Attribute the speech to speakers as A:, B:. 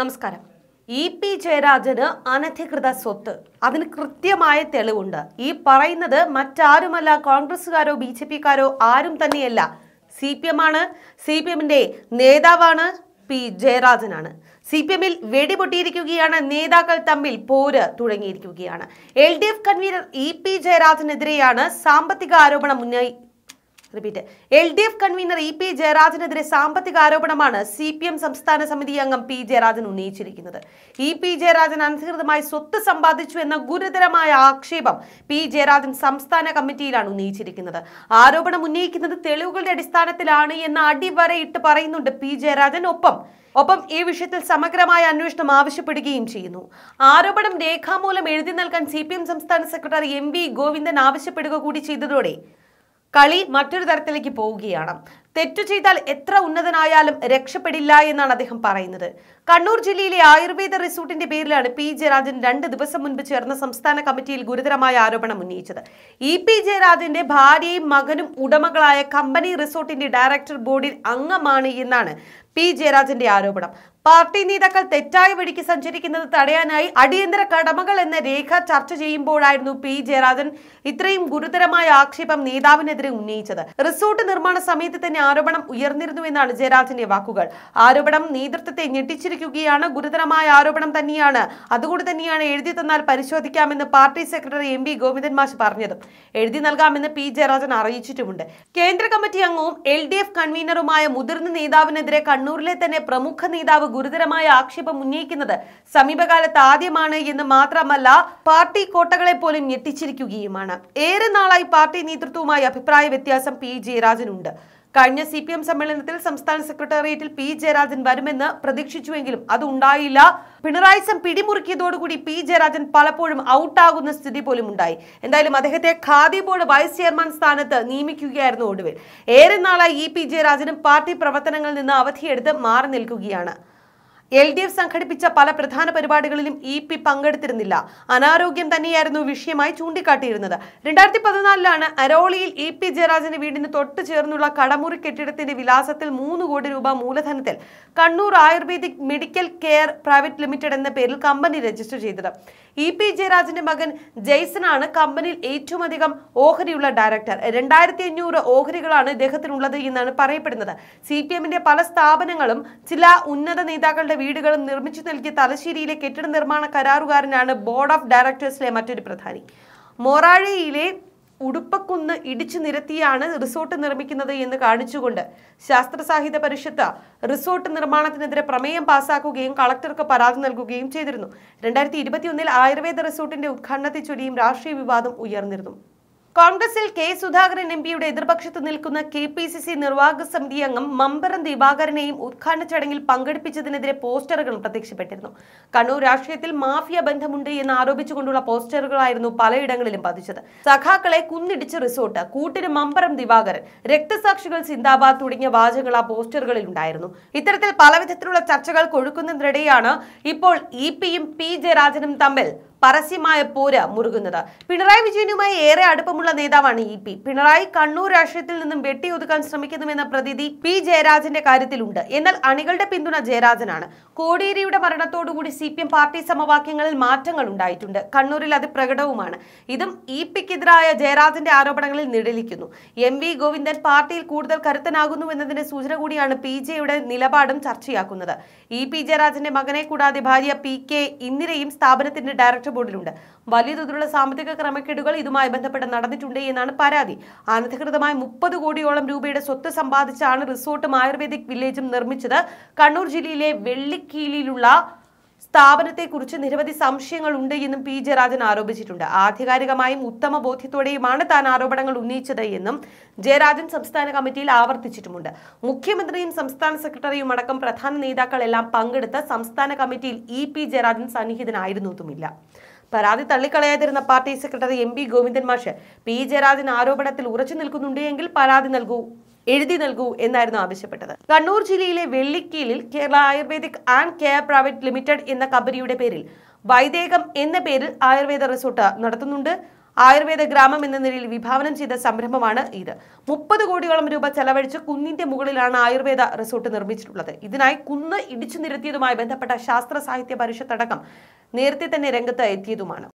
A: നമസ്കാരം E P ജയരാജന് അനധികൃത സ്വത്ത് അതിന് കൃത്യമായ തെളിവുണ്ട് ഈ പറയുന്നത് മറ്റാരുമല്ല കോൺഗ്രസ്സുകാരോ ബി ജെ പിക്കാരോ ആരും തന്നെയല്ല സി പി എം ആണ് സി പി എമ്മിൻ്റെ നേതാവാണ് പി ജയരാജനാണ് സി പി എമ്മിൽ വെടിപൊട്ടിയിരിക്കുകയാണ് നേതാക്കൾ തമ്മിൽ പോര് തുടങ്ങിയിരിക്കുകയാണ് L D F convener E P ജയരാജനെതിരെയാണ് സാമ്പത്തിക ആരോപണം ഉന്നയി repeat L D F convener E P ജയരാജനെതിരെ സാമ്പത്തിക ആരോപണമാണ് സി പി എം സംസ്ഥാന സമിതി അംഗം പി ജയരാജൻ ഉന്നയിച്ചിരിക്കുന്നത് ഇ പി ജയരാജൻ അനധികൃതമായി സ്വത്ത് സമ്പാദിച്ചു എന്ന ഗുരുതരമായ ആക്ഷേപം പി ജയരാജൻ സംസ്ഥാന കമ്മിറ്റിയിലാണ് ഉന്നയിച്ചിരിക്കുന്നത് ആരോപണം ഉന്നയിക്കുന്നത് തെളിവുകളുടെ അടിസ്ഥാനത്തിലാണ് എന്ന് അടിവരയിട്ട് പറയുന്നുണ്ട് പി ജയരാജൻ ഒപ്പം ഒപ്പം ഈ വിഷയത്തിൽ സമഗ്രമായ അന്വേഷണം ആവശ്യപ്പെടുകയും ചെയ്യുന്നു ആരോപണം രേഖാമൂലം എഴുതി നൽകാൻ സി സംസ്ഥാന സെക്രട്ടറി എം വി ഗോവിന്ദൻ ആവശ്യപ്പെടുക കൂടി ചെയ്തതോടെ കളി മറ്റൊരു തരത്തിലേക്ക് പോവുകയാണ് തെറ്റു ചെയ്താൽ എത്ര ഉന്നതനായാലും രക്ഷപ്പെടില്ല എന്നാണ് അദ്ദേഹം പറയുന്നത് കണ്ണൂർ ജില്ലയിലെ ആയുർവേദ റിസോർട്ടിന്റെ പേരിലാണ് പി ജയരാജൻ രണ്ട് ദിവസം മുൻപ് ചേർന്ന സംസ്ഥാന കമ്മിറ്റിയിൽ ഗുരുതരമായ ആരോപണം ഉന്നയിച്ചത് ഇ പി ജയരാജന്റെ ഭാര്യയും മകനും ഉടമകളായ കമ്പനി റിസോർട്ടിന്റെ ഡയറക്ടർ ബോർഡിൽ അംഗമാണ് എന്നാണ് പി ജയരാജന്റെ ആരോപണം പാർട്ടി നേതാക്കൾ തെറ്റായ വഴിക്ക് സഞ്ചരിക്കുന്നത് തടയാനായി അടിയന്തര കടമകൾ എന്ന രേഖ ചർച്ച ചെയ്യുമ്പോഴായിരുന്നു പി ജയരാജൻ ഇത്രയും ഗുരുതരമായ ആക്ഷേപം നേതാവിനെതിരെ ഉന്നയിച്ചത് റിസോർട്ട് നിർമ്മാണ സമയത്ത് തന്നെ ആരോപണം ഉയർന്നിരുന്നു എന്നാണ് ജയരാജന്റെ വാക്കുകൾ ആരോപണം നേതൃത്വത്തെ ഞെട്ടിച്ചിരിക്കുകയാണ് ഗുരുതരമായ ആരോപണം തന്നെയാണ് അതുകൊണ്ട് തന്നെയാണ് എഴുതി തന്നാൽ പരിശോധിക്കാമെന്ന് party secretary M P Govindan മാഷ് പറഞ്ഞത് എഴുതി നൽകാമെന്ന് പി ജയരാജൻ അറിയിച്ചിട്ടുമുണ്ട് കേന്ദ്ര കമ്മിറ്റി അംഗവും എൽ ഡി എഫ് കൺവീനറുമായ മുതിർന്ന നേതാവിനെതിരെ കണ്ണൂർ കണ്ണൂരിലെ തന്നെ പ്രമുഖ നേതാവ് ഗുരുതരമായ ആക്ഷേപം ഉന്നയിക്കുന്നത് സമീപകാലത്ത് ആദ്യമാണ് എന്ന് മാത്രമല്ല പാർട്ടി കോട്ടകളെ പോലും ഞെട്ടിച്ചിരിക്കുകയുമാണ് ഏറെ നാളായി പാർട്ടി നേതൃത്വവുമായി അഭിപ്രായ വ്യത്യാസം പി ജയരാജനുണ്ട് കഴിഞ്ഞ സി പി എം സമ്മേളനത്തിൽ സംസ്ഥാന സെക്രട്ടേറിയറ്റിൽ പി ജയരാജൻ വരുമെന്ന് പ്രതീക്ഷിച്ചുവെങ്കിലും അത് ഉണ്ടായില്ല പിണറായി സം പിടിമുറുക്കിയതോടുകൂടി പി ജയരാജൻ പലപ്പോഴും ഔട്ടാകുന്ന സ്ഥിതി പോലും ഉണ്ടായി എന്തായാലും അദ്ദേഹത്തെ ഖാദി ബോർഡ് വൈസ് ചെയർമാൻ സ്ഥാനത്ത് നിയമിക്കുകയായിരുന്നു ഒടുവിൽ ഏറെ നാളായി ഇ പി ജയരാജനും പാർട്ടി പ്രവർത്തനങ്ങളിൽ നിന്ന് അവധിയെടുത്ത് മാറി നിൽക്കുകയാണ് എൽ ഡി എഫ് സംഘടിപ്പിച്ച പല പ്രധാന പരിപാടികളിലും ഇ പി പങ്കെടുത്തിരുന്നില്ല അനാരോഗ്യം തന്നെയായിരുന്നു വിഷയമായി ചൂണ്ടിക്കാട്ടിയിരുന്നത് രണ്ടായിരത്തി പതിനാലിലാണ് അരോളിയിൽ ഇ പി ജയരാജന്റെ വീടിന് തൊട്ടു ചേർന്നുള്ള കടമുറി കെട്ടിടത്തിന്റെ വിലാസത്തിൽ മൂന്ന് കോടി രൂപ മൂലധനത്തിൽ Kannur Ayurvedic Medical Care Private Limited എന്ന പേരിൽ കമ്പനി രജിസ്റ്റർ ചെയ്തത് ഇ പി ജയരാജന്റെ മകൻ ജെയ്സനാണ് കമ്പനിയിൽ ഏറ്റവും അധികം ഓഹരിയുള്ള ഡയറക്ടർ രണ്ടായിരത്തി അഞ്ഞൂറ് ഓഹരികളാണ് ഇദ്ദേഹത്തിനുള്ളത് എന്നാണ് പറയപ്പെടുന്നത് സി പല സ്ഥാപനങ്ങളും ചില ഉന്നത നേതാക്കളുടെ വീടുകളും നിർമ്മിച്ചു നൽകിയ തലശ്ശേരിയിലെ കെട്ടിട നിർമ്മാണ കരാറുകാരനാണ് ബോർഡ് ഓഫ് ഡയറക്ടേഴ്സിലെ മറ്റൊരു പ്രധാനി മൊറാഴയിലെ ഉടുപ്പക്കുന്ന് ഇടിച്ചു നിരത്തിയാണ് റിസോർട്ട് നിർമ്മിക്കുന്നത് എന്ന് കാണിച്ചുകൊണ്ട് ശാസ്ത്ര സാഹിത്യ പരിഷത്ത് റിസോർട്ട് നിർമ്മാണത്തിനെതിരെ പ്രമേയം പാസാക്കുകയും കളക്ടർക്ക് പരാതി നൽകുകയും ചെയ്തിരുന്നു രണ്ടായിരത്തി ഇരുപത്തിയൊന്നിൽ ആയുർവേദ റിസോർട്ടിന്റെ ഉദ്ഘാടനത്തെ ചൊല്ലിയും രാഷ്ട്രീയ വിവാദം ഉയർന്നിരുന്നു കോൺഗ്രസിൽ കെ സുധാകരൻ എം പിയുടെ എതിർപക്ഷത്ത് നിൽക്കുന്ന കെ പി സി സി നിർവാഹക സമിതി അംഗം മമ്പറം ദിവാകരനെയും ഉദ്ഘാടന ചടങ്ങിൽ പങ്കെടുപ്പിച്ചതിനെതിരെ പോസ്റ്ററുകളും പ്രത്യക്ഷപ്പെട്ടിരുന്നു കണ്ണൂർ രാഷ്ട്രീയത്തിൽ മാഫിയ ബന്ധമുണ്ട് എന്ന് ആരോപിച്ചുകൊണ്ടുള്ള പോസ്റ്ററുകളായിരുന്നു പലയിടങ്ങളിലും പതിച്ചത് സഖാക്കളെ കുന്നിടിച്ച റിസോർട്ട് കൂട്ടിന് മമ്പറം ദിവാകരൻ രക്തസാക്ഷികൾ സിന്ദാബാദ് തുടങ്ങിയ വാചകങ്ങൾ ആ പോസ്റ്ററുകളിൽ ഉണ്ടായിരുന്നു ഇത്തരത്തിൽ പലവിധത്തിലുള്ള ചർച്ചകൾ കൊഴുക്കുന്നതിനിടെയാണ് ഇപ്പോൾ ഇ പിയും പി ജയരാജനും തമ്മിൽ പരസ്യമായ പോര് മുറുകുന്നത് പിണറായി വിജയനുമായി ഏറെ അടുപ്പമുള്ള നേതാവാണ് ഇ പി പിണറായി കണ്ണൂർ രാഷ്ട്രീയത്തിൽ നിന്നും വെട്ടിയൊതുക്കാൻ ശ്രമിക്കുന്നുവെന്ന പ്രതിധി പി ജയരാജന്റെ കാര്യത്തിലുണ്ട് എന്നാൽ അണികളുടെ പിന്തുണ ജയരാജനാണ് കോടിയേരിയുടെ മരണത്തോടുകൂടി സി പി എം പാർട്ടി സമവാക്യങ്ങളിൽ മാറ്റങ്ങൾ ഉണ്ടായിട്ടുണ്ട് കണ്ണൂരിൽ അത് പ്രകടവുമാണ് ഇതും ഇ പിക്കെതിരായ ജയരാജന്റെ ആരോപണങ്ങളിൽ നിഴലിക്കുന്നു എം വി ഗോവിന്ദൻ പാർട്ടിയിൽ കൂടുതൽ കരുത്തനാകുന്നു എന്നതിന്റെ സൂചന കൂടിയാണ് പി ജെയുടെ നിലപാടും ചർച്ചയാക്കുന്നത് ഇ പി ജയരാജന്റെ മകനെ കൂടാതെ ഭാര്യ പി കെ ഇന്ദിരയും സ്ഥാപനത്തിന്റെ ഡയറക്ടർ ട്രസ്റ്റ് ബോർഡിലുണ്ട് വലിയ തോതിലുള്ള സാമ്പത്തിക ക്രമക്കേടുകൾ ഇതുമായി ബന്ധപ്പെട്ട് നടന്നിട്ടുണ്ട് എന്നാണ് പരാതി അനധികൃതമായി മുപ്പത് കോടിയോളം രൂപയുടെ സ്വത്ത് സമ്പാദിച്ചാണ് റിസോർട്ടും ആയുർവേദിക് വില്ലേജും നിർമ്മിച്ചത് കണ്ണൂർ ജില്ലയിലെ വെള്ളിക്കീലിലുള്ള സ്ഥാപനത്തെക്കുറിച്ച് നിരവധി സംശയങ്ങൾ ഉണ്ട് എന്നും പി ജയരാജൻ ആരോപിച്ചിട്ടുണ്ട് ആധികാരികമായും ഉത്തമ ബോധ്യത്തോടെയുമാണ് താൻ ആരോപണങ്ങൾ ഉന്നയിച്ചത് എന്നും ജയരാജൻ സംസ്ഥാന കമ്മിറ്റിയിൽ ആവർത്തിച്ചിട്ടുമുണ്ട് മുഖ്യമന്ത്രിയും സംസ്ഥാന സെക്രട്ടറിയും അടക്കം പ്രധാന നേതാക്കളെല്ലാം പങ്കെടുത്ത സംസ്ഥാന കമ്മിറ്റിയിൽ ഇ പി ജയരാജൻ സന്നിഹിതനായിരുന്നതുമില്ല പരാതി തള്ളിക്കളയാതിരുന്ന party secretary M P Govindan മാഷ് പി ജയരാജൻ ആരോപണത്തിൽ ഉറച്ചു നിൽക്കുന്നുണ്ട് എങ്കിൽ പരാതി നൽകൂ എഴുതി നൽകൂ എന്നായിരുന്നു ആവശ്യപ്പെട്ടത് കണ്ണൂർ ജില്ലയിലെ വെള്ളിക്കീലിൽ Kerala Ayurvedic and Care Private Limited എന്ന കമ്പനിയുടെ പേരിൽ വൈദേകം എന്ന പേരിൽ ആയുർവേദ റിസോർട്ട് നടത്തുന്നുണ്ട് ആയുർവേദ ഗ്രാമം എന്ന നിലയിൽ വിഭാവനം ചെയ്ത സംരംഭമാണ് ഇത് മുപ്പത് കോടിയോളം രൂപ ചെലവഴിച്ച് കുന്നിന്റെ മുകളിലാണ് ആയുർവേദ റിസോർട്ട് നിർമ്മിച്ചിട്ടുള്ളത് ഇതിനായി കുന്ന് ഇടിച്ചു നിരത്തിയതുമായി ബന്ധപ്പെട്ട ശാസ്ത്ര സാഹിത്യ പരിഷത്തടക്കം നേരത്തെ തന്നെ രംഗത്ത് എത്തിയതുമാണ്